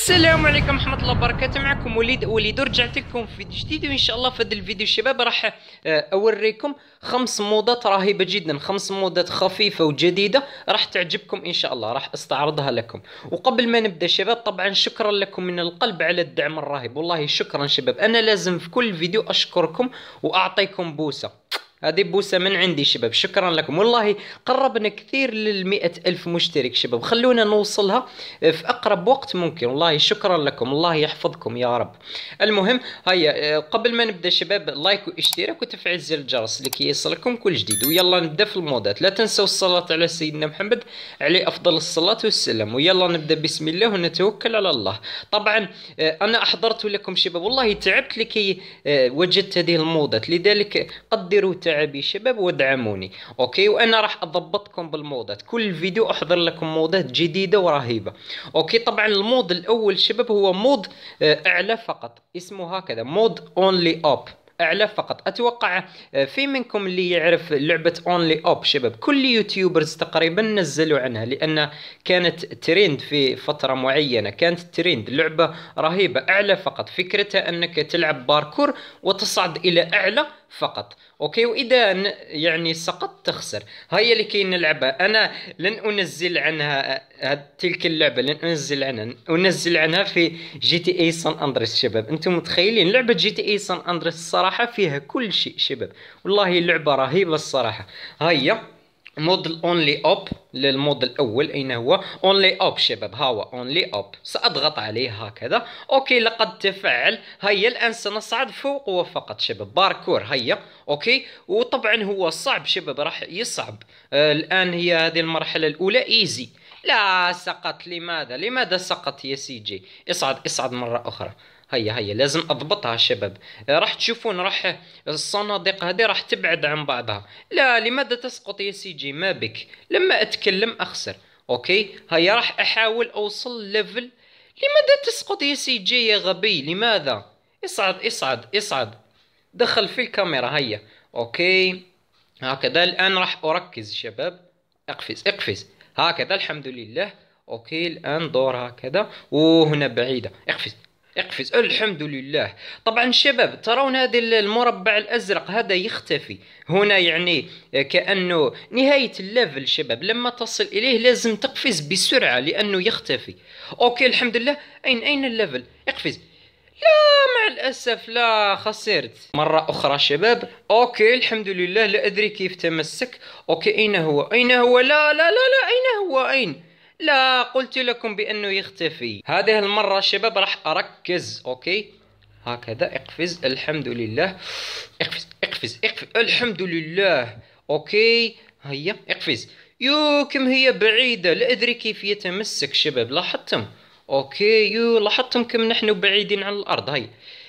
السلام عليكم ورحمه الله وبركاته معكم وليد وليد ورجعت لكم في فيديو جديد وان شاء الله في هذا الفيديو شباب راح آه، اوريكم خمس موضات رهيبه جدا خمس موضات خفيفه وجديده راح تعجبكم ان شاء الله راح استعرضها لكم وقبل ما نبدا شباب طبعا شكرا لكم من القلب على الدعم الرهيب والله شكرا شباب انا لازم في كل فيديو اشكركم واعطيكم بوسه هذه بوسة من عندي شباب شكرا لكم والله قربنا كثير للمئة ألف مشترك شباب خلونا نوصلها في أقرب وقت ممكن والله شكرا لكم الله يحفظكم يا رب المهم هيا آه، قبل ما نبدأ شباب لايك واشتراك وتفعيل زر الجرس لكي يصلكم كل جديد ويلا نبدأ في المودات لا تنسوا الصلاة على سيدنا محمد عليه أفضل الصلاة والسلام ويلا نبدأ بسم الله ونتوكل على الله طبعا آه، أنا أحضرت لكم شباب والله تعبت لكي آه، وجدت هذه الموضات لذلك قدروا تعبت شعبي شباب وادعموني اوكي وانا راح اضبطكم بالموضات كل فيديو احضر لكم موضات جديده ورهيبه اوكي طبعا المود الاول شباب هو مود آه، اعلى فقط اسمه هكذا مود اونلي اب اعلى فقط اتوقع آه، في منكم اللي يعرف لعبه اونلي اوب شباب كل يوتيوبرز تقريبا نزلوا عنها لان كانت ترند في فتره معينه كانت ترند لعبه رهيبه اعلى فقط فكرتها انك تلعب باركور وتصعد الى اعلى فقط اوكي واذا يعني سقطت تخسر هاي اللي كاين نلعبها انا لن انزل عنها آه، تلك اللعبه لن انزل عنها انزل عنها في جي تي اي سان اندريس شباب انتم متخيلين لعبه جي تي اي سان اندريس الصراحه فيها كل شيء شباب والله اللعبه رهيبه الصراحه هيا مود اونلي اوب للمود الاول اين هو اونلي اب شباب ها هو اونلي اب ساضغط عليه هكذا اوكي لقد تفعل هيا الان سنصعد فوق وفقط شباب باركور هيا اوكي وطبعا هو صعب شباب راح يصعب آه الان هي هذه المرحله الاولى ايزي لا سقط لماذا لماذا سقط يا سي جي اصعد اصعد مرة أخرى هيا هيا لازم اضبطها شباب راح تشوفون راح الصناديق هذه راح تبعد عن بعضها لا لماذا تسقط يا سي جي ما بك لما اتكلم اخسر اوكي هيا راح احاول اوصل ليفل لماذا تسقط يا سي جي يا غبي لماذا اصعد اصعد اصعد دخل في الكاميرا هيا اوكي هكذا الان راح اركز شباب اقفز اقفز هكذا الحمد لله اوكي الان دور هكذا وهنا بعيده اقفز اقفز الحمد لله طبعا شباب ترون هذا المربع الازرق هذا يختفي هنا يعني آه، كانه نهايه الليفل شباب لما تصل اليه لازم تقفز بسرعه لانه يختفي اوكي الحمد لله اين اين الليفل اقفز لا مع الأسف لا خسرت مرة أخرى شباب أوكي الحمد لله لا أدري كيف تمسك أوكي أين هو أين هو لا لا لا لا أين هو أين لا قلت لكم بأنه يختفي هذه المرة شباب راح أركز أوكي هكذا اقفز الحمد لله اقفز اقفز اقفز الحمد لله أوكي هيا اقفز يو كم هي بعيدة لا أدري كيف يتمسك شباب لاحظتم اوكي يو لاحظتم كم نحن بعيدين عن الارض هاي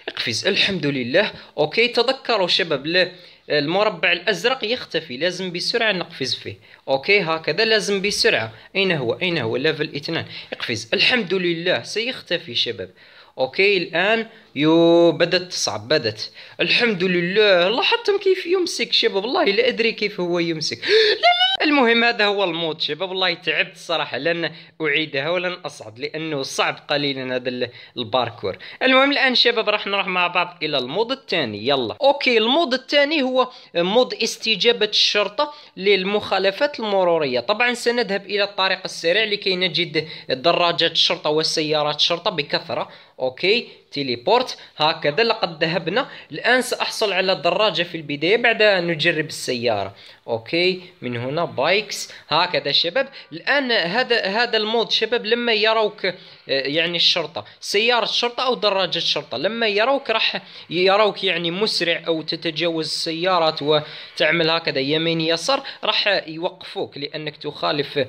اقفز الحمد لله اوكي تذكروا شباب المربع الازرق يختفي لازم بسرعه نقفز فيه اوكي هكذا لازم بسرعه اين هو اين هو ليفل 2 اقفز الحمد لله سيختفي شباب اوكي الان يو بدات تصعب بدات الحمد لله لاحظتم كيف يمسك شباب والله لا ادري كيف هو يمسك لا لا المهم هذا هو الموت شباب والله تعبت الصراحه لن اعيدها ولن اصعد لانه صعب قليلا هذا الباركور المهم الان شباب راح نروح مع بعض الى المود الثاني يلا اوكي المود الثاني هو مود استجابه الشرطه للمخالفات المروريه طبعا سنذهب الى الطريق السريع لكي نجد دراجات الشرطه وسيارات الشرطه بكثره ok? تيليبورت هكذا لقد ذهبنا الآن سأحصل على دراجة في البداية بعد أن نجرب السيارة أوكي من هنا بايكس هكذا شباب الآن هذا هذا المود شباب لما يروك آه، يعني الشرطة سيارة الشرطة أو دراجة الشرطة لما يروك راح يروك يعني مسرع أو تتجاوز السيارات وتعمل هكذا يمين يسار راح يوقفوك لأنك تخالف آه،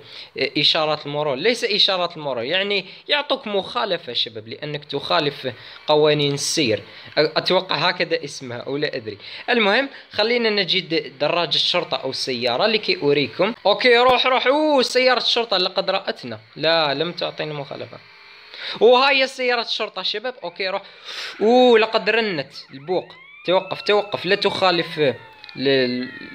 إشارات المرور ليس إشارات المرور يعني يعطوك مخالفة شباب لأنك تخالف قوانين السير اتوقع هكذا اسمها او لا ادري المهم خلينا نجد دراجة الشرطة او السيارة لكي اريكم اوكي روح روح اوه سيارة الشرطة لقد رأتنا لا لم تعطينا مخالفة وهاي سيارة الشرطة شباب اوكي روح اوه لقد رنت البوق توقف توقف لا تخالف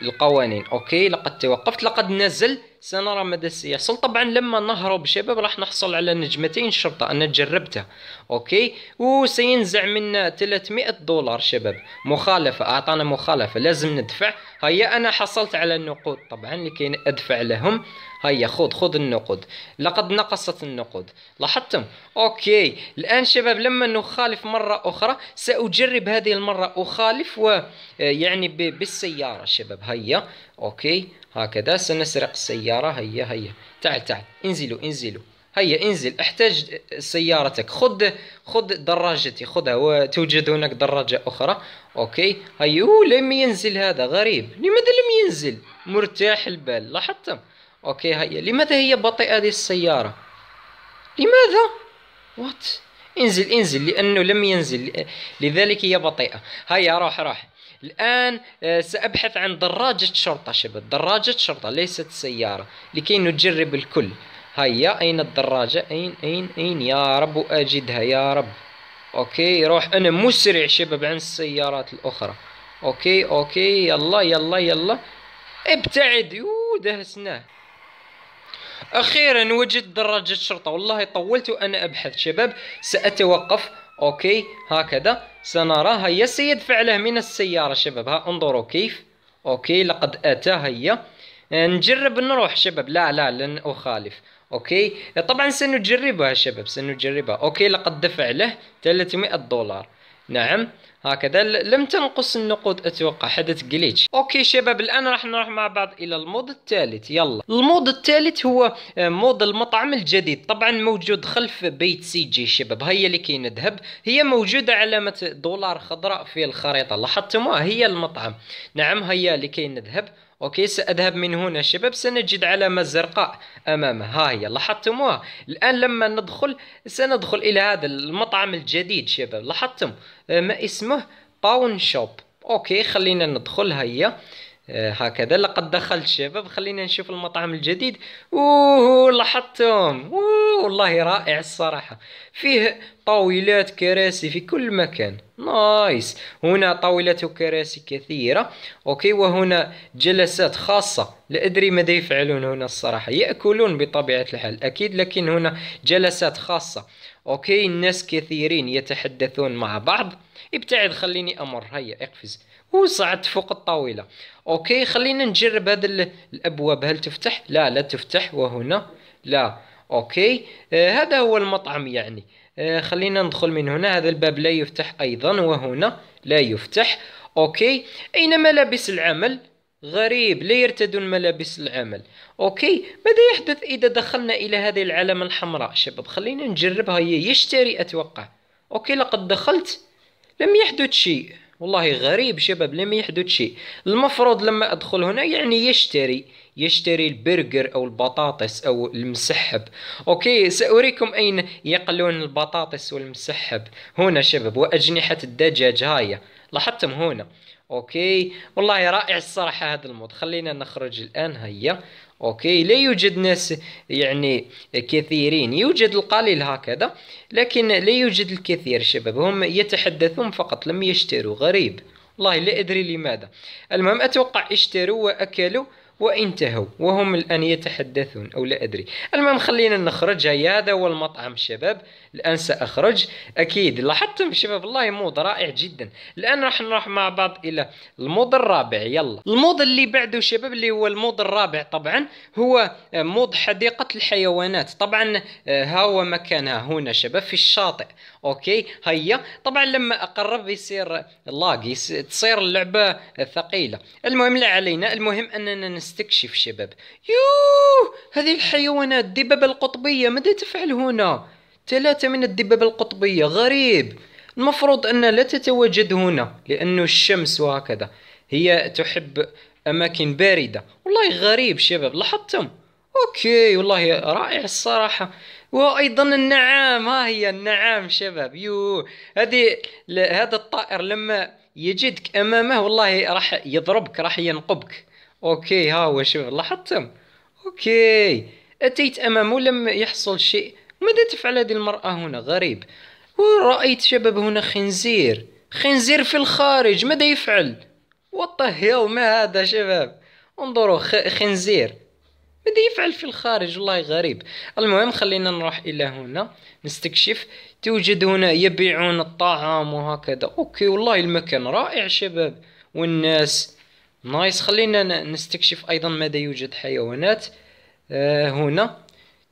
القوانين اوكي لقد توقفت لقد نزل سنرى مدى سيحصل طبعا لما نهرب شباب راح نحصل على نجمتين شرطة أنا جربتها أوكي وسينزع منا 300 دولار شباب مخالفة أعطانا مخالفة لازم ندفع هيا أنا حصلت على النقود طبعا لكي أدفع لهم هيا خذ خذ النقود لقد نقصت النقود لاحظتم اوكي الان شباب لما نخالف مره اخرى ساجرب هذه المره اخالف ويعني بالسياره شباب هيا اوكي هكذا سنسرق السيارة هيا هيا تعال تعال انزلوا انزلوا هيا انزل احتاج سيارتك خذ خذ دراجتي خذها وتوجد هناك دراجة أخرى أوكي هيا لم ينزل هذا غريب لماذا لم ينزل مرتاح البال لاحظتم أوكي هيا لماذا هي بطيئة هذه السيارة لماذا وات انزل انزل لأنه لم ينزل لذلك هي بطيئة هيا روح روح الآن آه، سأبحث عن دراجة شرطة شباب دراجة شرطة ليست سيارة لكي نجرب الكل هيا أين الدراجة أين أين أين يا رب أجدها يا رب أوكي روح أنا مسرع شباب عن السيارات الأخرى أوكي أوكي يلا يلا يلا ابتعد يو دهسناه أخيرا وجدت دراجة شرطة والله طولت وأنا أبحث شباب سأتوقف أوكي هكذا سنرى هيا السيد فعله من السيارة شباب ها انظروا كيف اوكي لقد اتى هيا نجرب نروح شباب لا لا لن اخالف اوكي طبعا سنجربها شباب سنجربها اوكي لقد دفع له 300 دولار نعم هكذا لم تنقص النقود اتوقع حدث جليتش اوكي شباب الان راح نروح مع بعض الى المود الثالث يلا المود الثالث هو آه، مود المطعم الجديد طبعا موجود خلف بيت سي جي شباب هي اللي كاين ذهب هي موجوده علامه دولار خضراء في الخريطه لاحظتموها هي المطعم نعم هي اللي كاين ذهب اوكي ساذهب من هنا شباب سنجد علامه زرقاء امامه ها هي لاحظتموها الان لما ندخل سندخل الى هذا المطعم الجديد شباب لاحظتم أه، ما اسمه باون شوب اوكي خلينا ندخل هيا أه، هكذا لقد دخلت شباب خلينا نشوف المطعم الجديد اوه لاحظتم والله رائع الصراحة فيه طاولات كراسي في كل مكان نايس هنا طاولات وكراسي كثيرة اوكي وهنا جلسات خاصة لا ادري ماذا يفعلون هنا الصراحة يأكلون بطبيعة الحال اكيد لكن هنا جلسات خاصة اوكي الناس كثيرين يتحدثون مع بعض ابتعد خليني امر هيا اقفز وصعدت فوق الطاولة اوكي خلينا نجرب هذا الابواب هل تفتح لا لا تفتح وهنا لا اوكي آه هذا هو المطعم يعني آه خلينا ندخل من هنا هذا الباب لا يفتح ايضا وهنا لا يفتح اوكي اين ملابس العمل غريب لا يرتدون ملابس العمل اوكي ماذا يحدث اذا دخلنا الى هذه العلامه الحمراء شباب خلينا نجربها هي يشتري اتوقع اوكي لقد دخلت لم يحدث شيء والله غريب شباب لم يحدث شيء المفروض لما ادخل هنا يعني يشتري يشتري البرجر او البطاطس او المسحب اوكي ساريكم اين يقلون البطاطس والمسحب هنا شباب واجنحه الدجاج هاي لاحظتم هنا اوكي والله رائع الصراحه هذا المود خلينا نخرج الان هيا اوكي لا يوجد ناس يعني كثيرين يوجد القليل هكذا لكن لا يوجد الكثير شباب هم يتحدثون فقط لم يشتروا غريب والله لا ادري لماذا المهم اتوقع اشتروا واكلوا وانتهوا وهم الآن يتحدثون أو لا أدري المهم خلينا نخرج هذا هو المطعم شباب الآن سأخرج أكيد لاحظتم شباب الله مود رائع جدا الآن راح نروح مع بعض إلى المود الرابع يلا المود اللي بعده شباب اللي هو المود الرابع طبعا هو مود حديقة الحيوانات طبعا آه، ها هو مكانها هنا شباب في الشاطئ أوكي هيا طبعا لما أقرب يصير لاقي تصير اللعبة ثقيلة المهم لا علينا المهم أننا نستكشف شباب يوه هذه الحيوانات الدبابة القطبية ماذا تفعل هنا ثلاثة من الدبابة القطبية غريب المفروض أن لا تتواجد هنا لأن الشمس وهكذا هي تحب أماكن باردة والله غريب شباب لاحظتم أوكي والله رائع الصراحة وايضا النعام ها هي النعام شباب يو هذه هذا الطائر لما يجدك امامه والله راح يضربك راح ينقبك اوكي ها هو شوف لاحظتم اوكي اتيت امامه لم يحصل شيء ماذا تفعل هذه المراه هنا غريب ورأيت شباب هنا خنزير خنزير في الخارج ماذا يفعل وطه ما هذا شباب انظروا خنزير ماذا يفعل في الخارج والله غريب المهم خلينا نروح الى هنا نستكشف توجد هنا يبيعون الطعام وهكذا اوكي والله المكان رائع شباب والناس نايس خلينا نستكشف ايضا ماذا يوجد حيوانات آه هنا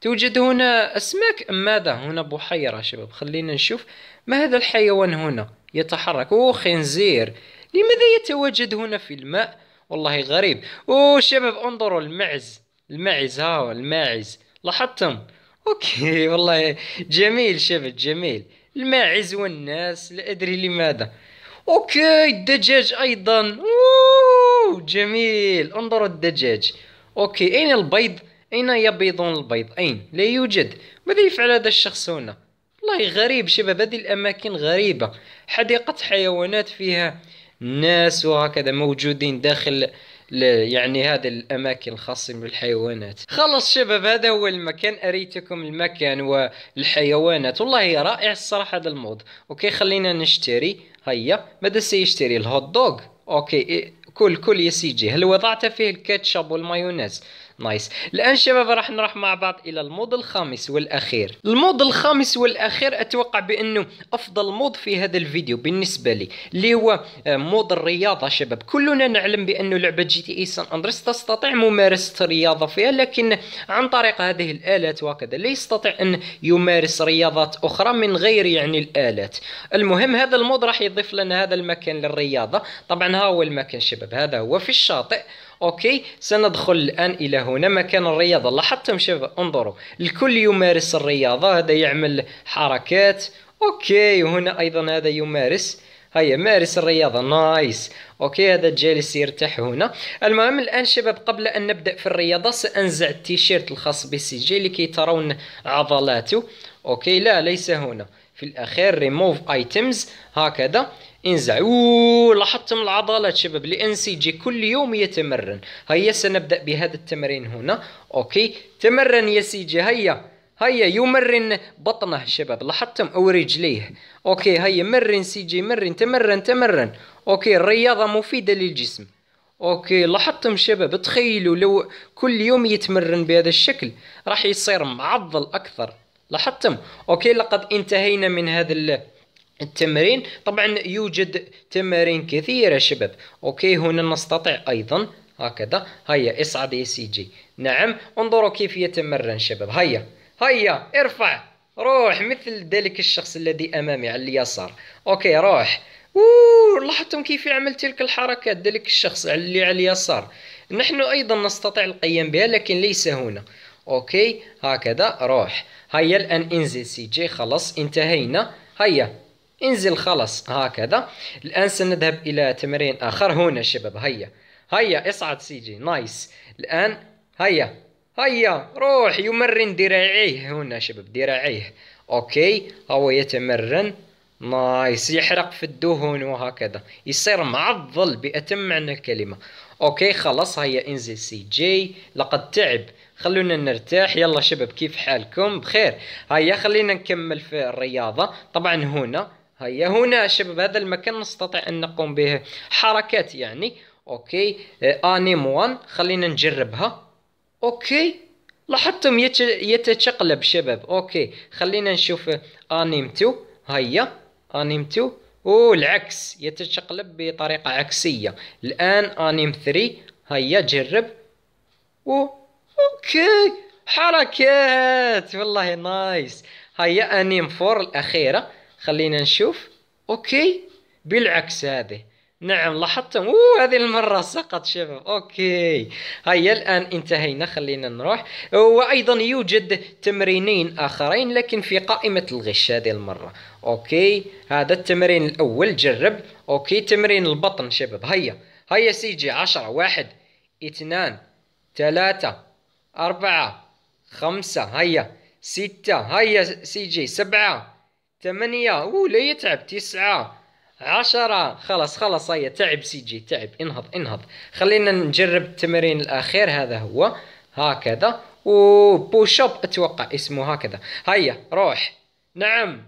توجد هنا اسماك ام ماذا هنا بحيره شباب خلينا نشوف ما هذا الحيوان هنا يتحرك او خنزير لماذا يتواجد هنا في الماء والله غريب او شباب انظروا المعز المعز ها الماعز لاحظتم اوكي والله جميل شباب جميل الماعز والناس لا ادري لماذا اوكي الدجاج ايضا أوه. جميل انظروا الدجاج اوكي اين البيض اين يبيضون البيض اين لا يوجد ماذا يفعل هذا الشخص هنا والله غريب شباب هذه الاماكن غريبه حديقه حيوانات فيها ناس وهكذا موجودين داخل يعني هذه الاماكن الخاصه بالحيوانات خلص شباب هذا هو المكان اريتكم المكان والحيوانات والله رائع الصراحه هذا المود اوكي خلينا نشتري هيا ماذا سيشتري الهوت دوغ اوكي إيه. كل كل يا جي هل وضعت فيه الكاتشب والمايونيز نايس الان شباب راح نروح مع بعض الى المود الخامس والاخير المود الخامس والاخير اتوقع بانه افضل مود في هذا الفيديو بالنسبه لي اللي هو آه، مود الرياضه شباب كلنا نعلم بانه لعبه جي تي اي سان اندريس تستطيع ممارسه الرياضه فيها لكن عن طريق هذه الالات وهكذا لا يستطيع ان يمارس رياضات اخرى من غير يعني الالات المهم هذا المود راح يضيف لنا هذا المكان للرياضه طبعا ها هو المكان شباب هذا هو في الشاطئ اوكي سندخل الان الى هنا مكان الرياضه لاحظتم شوف انظروا الكل يمارس الرياضه هذا يعمل حركات اوكي هنا ايضا هذا يمارس هيا مارس الرياضه نايس اوكي هذا جالس يرتاح هنا المهم الان شباب قبل ان نبدا في الرياضه سانزع التيشيرت الخاص جي لكي ترون عضلاته اوكي لا ليس هنا في الاخير ريموف ايتمز هكذا انزع لاحظت من العضلات شباب جي كل يوم يتمرن هيا سنبدا بهذا التمرين هنا اوكي تمرن يا جي هيا هيا يمرن بطنه شباب لاحظتم او رجليه اوكي هيا مرن سيجي مرن تمرن تمرن اوكي الرياضه مفيده للجسم اوكي لاحظتم شباب تخيلوا لو كل يوم يتمرن بهذا الشكل راح يصير معضل اكثر لاحظتم اوكي لقد انتهينا من هذا التمرين طبعا يوجد تمارين كثيرة شباب أوكي هنا نستطيع أيضا هكذا هيا اصعد يا سي جي نعم انظروا كيف يتمرن شباب هيا هيا ارفع روح مثل ذلك الشخص الذي أمامي على اليسار أوكي روح أوه لاحظتم كيف يعمل تلك الحركات ذلك الشخص اللي على اليسار نحن أيضا نستطيع القيام بها لكن ليس هنا أوكي هكذا روح هيا الآن انزل سي جي خلاص انتهينا هيا انزل خلص هكذا الآن سنذهب إلى تمرين آخر هنا شباب هيا هيا اصعد سي جي نايس الآن هيا هيا روح يمرن ذراعيه هنا شباب ذراعيه اوكي هو يتمرن نايس يحرق في الدهون وهكذا يصير معضل بأتم معنى الكلمة اوكي خلاص هيا انزل سي جي لقد تعب خلونا نرتاح يلا شباب كيف حالكم بخير هيا خلينا نكمل في الرياضة طبعا هنا هيا هنا شباب هذا المكان نستطيع ان نقوم به حركات يعني اوكي انيم آه، آه، 1 خلينا نجربها اوكي لاحظتم يتشقلب شباب اوكي خلينا نشوف انيم آه، 2 هيا انيم 2 العكس يتشقلب بطريقة عكسية الآن أنيم 3 هيا جرب او أوكي حركات والله نايس هيا أنيم 4 الأخيرة خلينا نشوف اوكي بالعكس هذه نعم لاحظتم اوه هذه المرة سقط شباب اوكي هيا الان انتهينا خلينا نروح وايضا يوجد تمرينين اخرين لكن في قائمة الغش هذه المرة اوكي هذا التمرين الاول جرب اوكي تمرين البطن شباب هيا هيا سيجي عشرة واحد اثنان ثلاثة أربعة خمسة هيا ستة هيا سيجي سبعة ثمانية لا يتعب تسعة عشرة خلاص خلاص هيا تعب سيجي تعب انهض انهض خلينا نجرب التمرين الاخير هذا هو هكذا و بوش اب اتوقع اسمه هكذا هيا روح نعم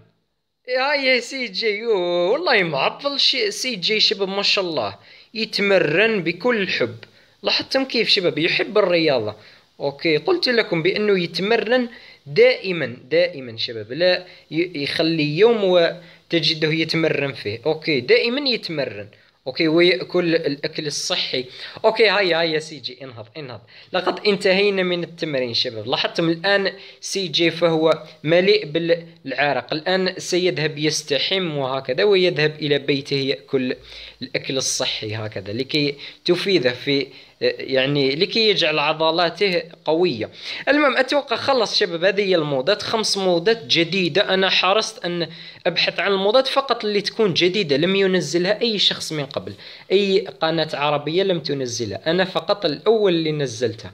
هيا سي جي والله معضل سي جي شباب ما شاء الله يتمرن بكل حب لاحظتم كيف شباب يحب الرياضه اوكي قلت لكم بانه يتمرن دائما دائما شباب لا يخلي يوم وتجده يتمرن فيه اوكي دائما يتمرن اوكي وياكل الاكل الصحي اوكي هيا هيا سي جي انهض انهض لقد انتهينا من التمرين شباب لاحظتم الان سي جي فهو مليء بالعرق الان سيذهب يستحم وهكذا ويذهب الى بيته ياكل الاكل الصحي هكذا لكي تفيده في يعني لكي يجعل عضلاته قوية المهم أتوقع خلص شباب هذه هي الموضات خمس موضات جديدة أنا حرصت أن أبحث عن الموضات فقط اللي تكون جديدة لم ينزلها أي شخص من قبل أي قناة عربية لم تنزلها أنا فقط الأول اللي نزلتها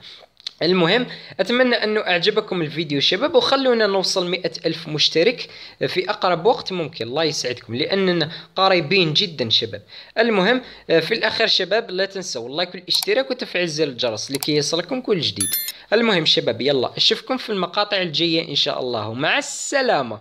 المهم اتمنى انه اعجبكم الفيديو شباب وخلونا نوصل مئة الف مشترك في اقرب وقت ممكن الله يسعدكم لاننا قريبين جدا شباب المهم في الاخر شباب لا تنسوا اللايك والاشتراك وتفعيل زر الجرس لكي يصلكم كل جديد المهم شباب يلا اشوفكم في المقاطع الجاية ان شاء الله مع السلامة